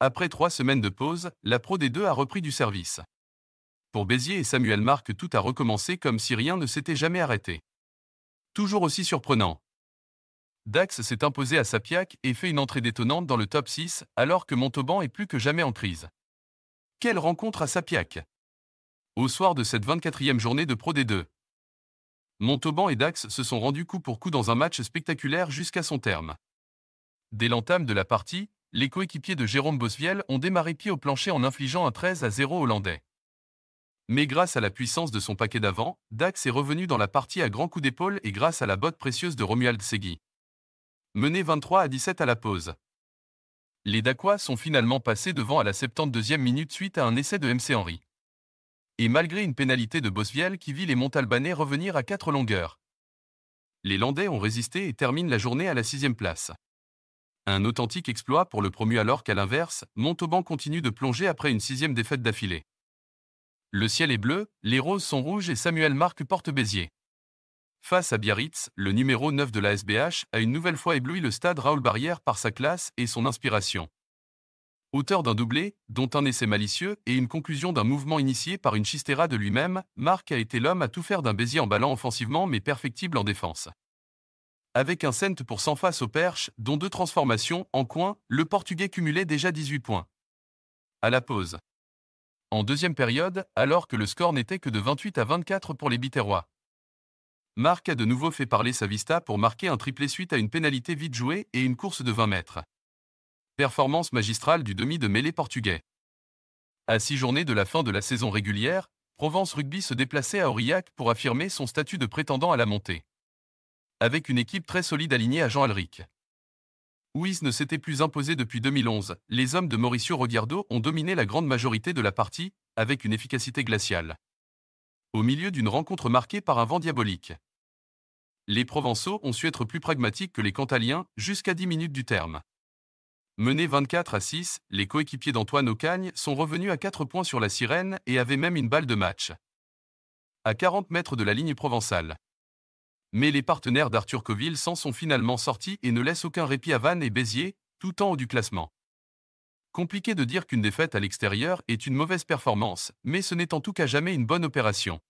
Après trois semaines de pause, la Pro D2 a repris du service. Pour Béziers et Samuel Marc, tout a recommencé comme si rien ne s'était jamais arrêté. Toujours aussi surprenant. Dax s'est imposé à Sapiac et fait une entrée détonnante dans le top 6, alors que Montauban est plus que jamais en crise. Quelle rencontre à Sapiac Au soir de cette 24e journée de Pro D2. Montauban et Dax se sont rendus coup pour coup dans un match spectaculaire jusqu'à son terme. Dès l'entame de la partie, les coéquipiers de Jérôme Bosviel ont démarré pied au plancher en infligeant un 13 à 0 hollandais. Mais grâce à la puissance de son paquet d'avant, Dax est revenu dans la partie à grands coups d'épaule et grâce à la botte précieuse de Romuald Segui. Mené 23 à 17 à la pause. Les Dacois sont finalement passés devant à la 72e minute suite à un essai de MC Henry. Et malgré une pénalité de Bosviel qui vit les Montalbanais revenir à 4 longueurs. Les Landais ont résisté et terminent la journée à la 6 place. Un authentique exploit pour le promu alors qu'à l'inverse, Montauban continue de plonger après une sixième défaite d'affilée. Le ciel est bleu, les roses sont rouges et Samuel Marc porte Bézier. Face à Biarritz, le numéro 9 de la SBH a une nouvelle fois ébloui le stade Raoul Barrière par sa classe et son inspiration. Auteur d'un doublé, dont un essai malicieux et une conclusion d'un mouvement initié par une chistera de lui-même, Marc a été l'homme à tout faire d'un Bézier en ballant offensivement mais perfectible en défense avec un cent pour 100 face aux perches, dont deux transformations en coin, le Portugais cumulait déjà 18 points. À la pause. En deuxième période, alors que le score n'était que de 28 à 24 pour les Biterrois. Marc a de nouveau fait parler sa vista pour marquer un triplé suite à une pénalité vite jouée et une course de 20 mètres. Performance magistrale du demi de mêlée portugais. À six journées de la fin de la saison régulière, Provence Rugby se déplaçait à Aurillac pour affirmer son statut de prétendant à la montée avec une équipe très solide alignée à Jean Alric. Ouiz ne s'était plus imposé depuis 2011, les hommes de Mauricio Rodiardo ont dominé la grande majorité de la partie, avec une efficacité glaciale. Au milieu d'une rencontre marquée par un vent diabolique. Les Provençaux ont su être plus pragmatiques que les Cantaliens, jusqu'à 10 minutes du terme. Menés 24 à 6, les coéquipiers d'Antoine Ocagne sont revenus à 4 points sur la sirène et avaient même une balle de match. À 40 mètres de la ligne provençale. Mais les partenaires d'Arthur Coville s'en sont finalement sortis et ne laissent aucun répit à Vannes et Béziers, tout en haut du classement. Compliqué de dire qu'une défaite à l'extérieur est une mauvaise performance, mais ce n'est en tout cas jamais une bonne opération.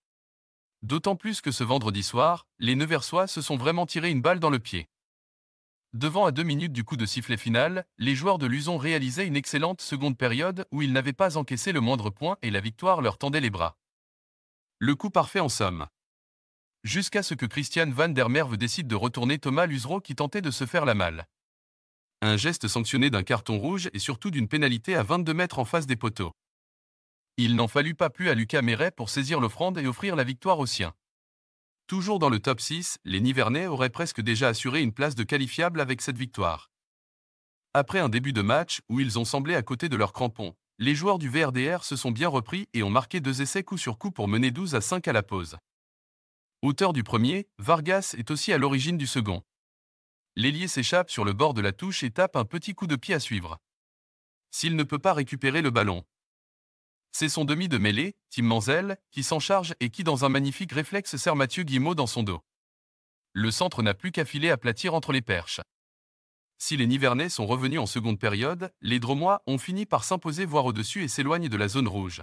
D'autant plus que ce vendredi soir, les Neversois se sont vraiment tirés une balle dans le pied. Devant à deux minutes du coup de sifflet final, les joueurs de Luzon réalisaient une excellente seconde période où ils n'avaient pas encaissé le moindre point et la victoire leur tendait les bras. Le coup parfait en somme jusqu'à ce que Christian van der Merwe décide de retourner Thomas Luzereau qui tentait de se faire la malle. Un geste sanctionné d'un carton rouge et surtout d'une pénalité à 22 mètres en face des poteaux. Il n'en fallut pas plus à Lucas Méret pour saisir l'offrande et offrir la victoire aux siens. Toujours dans le top 6, les Nivernais auraient presque déjà assuré une place de qualifiable avec cette victoire. Après un début de match où ils ont semblé à côté de leurs crampons, les joueurs du VRDR se sont bien repris et ont marqué deux essais coup sur coup pour mener 12 à 5 à la pause. Auteur du premier, Vargas est aussi à l'origine du second. L'ailier s'échappe sur le bord de la touche et tape un petit coup de pied à suivre. S'il ne peut pas récupérer le ballon. C'est son demi de mêlée, Tim Manzel, qui s'en charge et qui dans un magnifique réflexe sert Mathieu Guimau dans son dos. Le centre n'a plus qu'à filer à platir entre les perches. Si les Nivernais sont revenus en seconde période, les Dromois ont fini par s'imposer voire au-dessus et s'éloignent de la zone rouge.